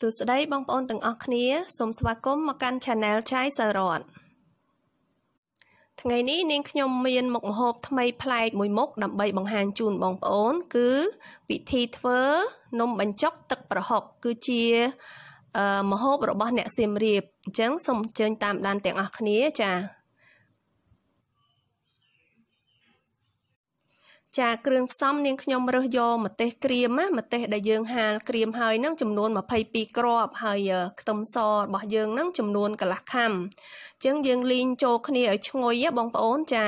សួស្តីបងប្អូនទាំងអស់គ្នាសូមស្វាគមន៍មកកាន់ Channel ឆៃសារ៉ាត់ថ្ងៃនេះនាងខ្ញុំមានមុខម្ហូបថ្មីប្លែកមួយមុខដើម្បីបង្ហាញជូនបងប្អូន គឺពិធីធ្វើនំបញ្ចុកទឹកប្រហុក គឺជា ម្ហូបរបស់អ្នកសៀមរាបអញ្ចឹងសូមអញ្ជើញតាមដានទាំងអស់គ្នាចា៎ចាគ្រឿងផ្សំនាងខ្ញុំរើសយកម្ទេសក្រៀមណាម្ទេសដែលយើងហាលក្រៀមហើយហ្នឹងចំនួន22គ្រាប់ហើយខ្ទឹមសរបស់យើងហ្នឹងចំនួនកន្លះខាំអញ្ចឹងយើងលីងចូលគ្នាឲ្យឈ្ងុយបងប្អូនចា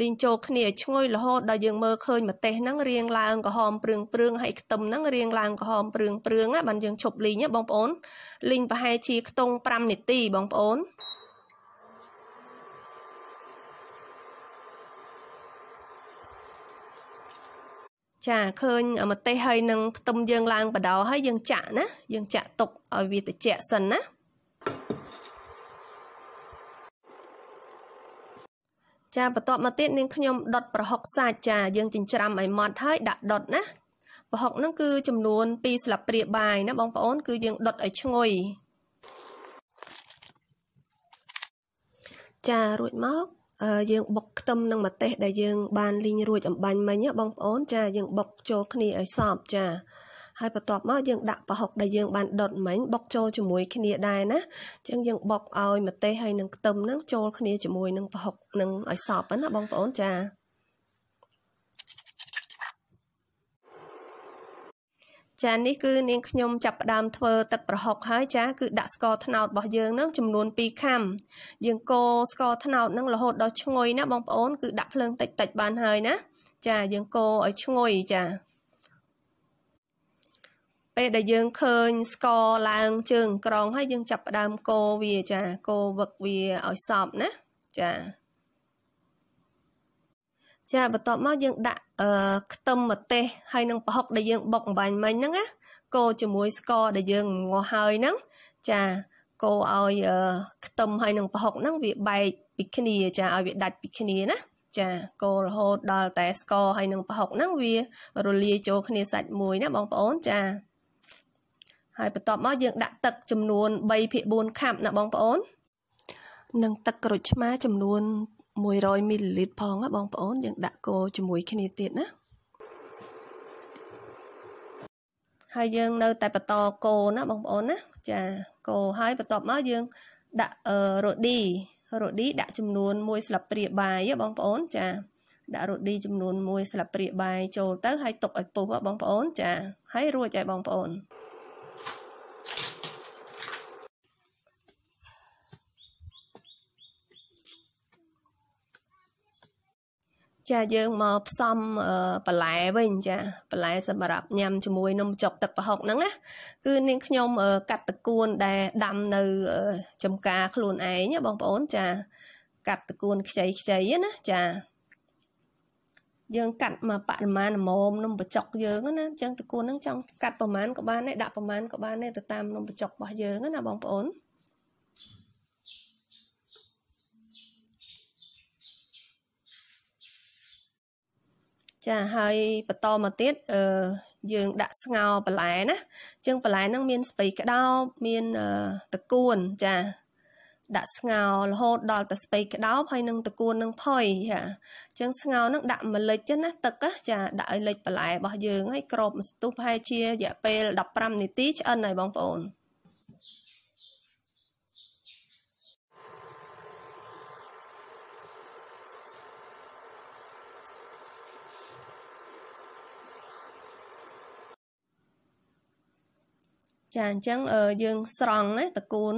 លីងចូលគ្នាឲ្យឈ្ងុយរហូតដល់យើងមើលឃើញម្ទេសហ្នឹងរាងឡើងក្រហមព្រឿងព្រឿងហើយខ្ទឹមហ្នឹងរាងឡើងក្រហមព្រឿងព្រឿងណាបានយើងឈប់លីងណាបងប្អូនលីងប្រហែលជាខ្ទង់5នាទីបងប្អូនចាឃើញម្ទេសហើយនឹងខ្ទឹមយើងឡើងបដោហើយយើងចាក់ណាយើង ចាក់ទុកឲ្យវាត្រជាក់សិនណាចាបន្ទាប់មកទៀតនាងខ្ញុំដុតប្រហុកសាច់ចាយើងចិញ្ច្រាំឲ្យម៉ត់ហើយដាក់ដុតណាប្រហុកហ្នឹងគឺចំនួន2ស្លាបព្រាបាយណាបងប្អូន គឺយើងដុតឲ្យឈ្ងុយចារួចមកយើងបុកខ្ទឹមនឹងម្ទេសដែលយើង បានលីងរួចអំបាញ់មិញណាបងប្អូនចាយើងបុកចូលគ្នាឲ្យសព្វចាហើយបន្ទាប់មកយើងដាក់ប្រហុកដែលយើង បានដុតមិញបុកចូលជាមួយគ្នាដែរណាអញ្ចឹងយើងបុកឲ្យម្ទេសហើយនឹងខ្ទឹមហ្នឹងចូលគ្នាជាមួយនឹងប្រហុកនឹងឲ្យសព្វណាបងប្អូនចាចានេះគឺនាងខ្ញុំចាប់ផ្ដើមធ្វើទឹកប្រហុកហើយចា គឺដាក់ស្ករត្នោតរបស់យើងនឹងចំនួន2ខាំយើងកូរស្ករត្នោតនឹងរហូតដល់ឈ្ងុយណាបងប្អូន គឺដាក់ភ្លើងតិចតិចបានហើយណាចាយើងកូរឲ្យឈ្ងុយចាពេលដែលយើងឃើញស្ករឡើង ជើង ក្រងហើយយើងចាប់ផ្ដើមកូរវាចាកូរវឹកវាឲ្យសប់ណាចាចាបន្ទាប់មកយើងដាក់អឺខ្ទឹមម្ទេសហើយនឹងប្រហុកដែលយើងបុកអំបាញ់មិញហ្នឹងណាកូរជាមួយស្ករដែលយើងងាស់ហើយហ្នឹងចាកូរឲ្យខ្ទឹមហើយនឹងប្រហុកហ្នឹងវាបែកពីគ្នាចាឲ្យវាដាច់ពីគ្នាណាចាកូររហូតដល់តែស្ករហើយនឹងប្រហុកហ្នឹងវា រលាយចូលគ្នាសាច់មួយណាបងប្អូនចាហើយបន្ទាប់មកយើង ដាក់ទឹកចំនួន3ភាគ4ខាប់ណាបងប្អូននិង ទឹកក្រូចឆ្មាចំនួន100មីលីលីត្រផងបងប្អូនយើងដាក់កូរជាមួយគ្នាទៀតណាហើយយើងនៅ តែបន្តកូរណាបងប្អូនណាចាកូរហើយបន្ទាប់មកយើងដាក់រ៉ូឌីរ៉ូឌីដាក់ចំនួន1ស្លាបព្រាបាយបងប្អូន ចាដាក់រ៉ូឌីចំនួន1ស្លាបព្រាបាយចូលទៅហើយទុកឲ្យពុះបងប្អូនចាហើយរួចហើយបងប្អូនចាយើងមកផ្សំបន្លែវិញចាបន្លែសម្រាប់ញ៉ាំជាមួយនំចុកទឹកប្រហុកហ្នឹងណាគឺនាងខ្ញុំកាត់តកួនដែល ដាំនៅចំការ ខ្លួនឯងបងប្អូនចាកាត់តកួនខ្ចីខ្ចីណាចាយើងកាត់មកបរិមាណល្មមនំបញ្ចុកយើងណាអញ្ចឹងតកូនហ្នឹងចង់កាត់ប្រមាណក៏បានដែរដាក់ប្រមាណក៏បានដែរទៅតាមនំបញ្ចុករបស់យើងណាបងប្អូនចាហើយបន្តមកទៀតអឺយើងដាក់ស្ងោបន្លែណាចឹងបន្លែហ្នឹងមានស្ពៃក្តោបមានតកួនចាដាក់ស្ងោរហូតដល់តែស្ពៃក្តោបហើយនឹងតកួននឹងផុយចាអញ្ចឹងស្ងោនឹងដាក់ម្លិចចឹងណាទឹកចាដាក់ឲ្យលិចបន្លែរបស់យើងហើយក្របមួយស្ទុះប្រហែលជារយៈពេល15នាទីឆ្អិនហើយបងប្អូនចាអញ្ចឹងយើងស្រង់ណាតកូន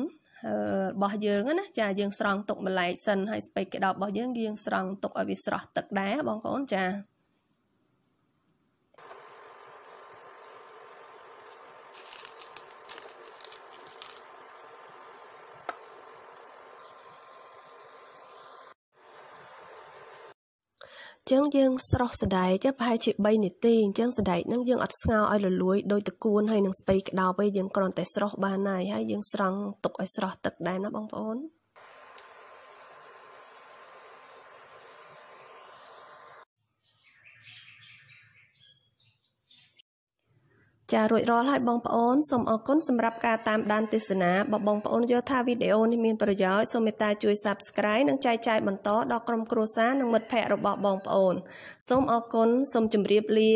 របស់យើងណាចាយើងស្រង់ទុកម្លែកសិនហើយស្ពៃក្តោបរបស់យើងយើងស្រង់ទុកឲ្យវាស្រស់ទឹកដែរបងប្អូនចាចឹងយើងស្រោះសណ្ដែកប្រហែលជា3នាទីអញ្ចឹងសណ្ដែកហ្នឹងយើងអត់ស្ងោឲ្យលលួយដោយតកួនហើយនឹងស្ពៃក្តោបទេយើងគ្រាន់តែស្រោះបានហើយហើយយើងស្រង់ទុកឲ្យស្រស់ទឹកដែរណាបងប្អូនចារួចរាល់ហើយបងប្អូនសូមអរគុណសម្រាប់ការតាមដានទេសនាបើបងប្អូនយល់ថាវីដេអូនេះមានប្រយោជន៍សូមមេត្តាជួយ Subscribe និងចែកចាយបន្តដល់ក្រុមគ្រួសារនិងមិត្តភ័ក្តិរបស់បងប្អូនសូមអរគុណសូមជម្រាបលា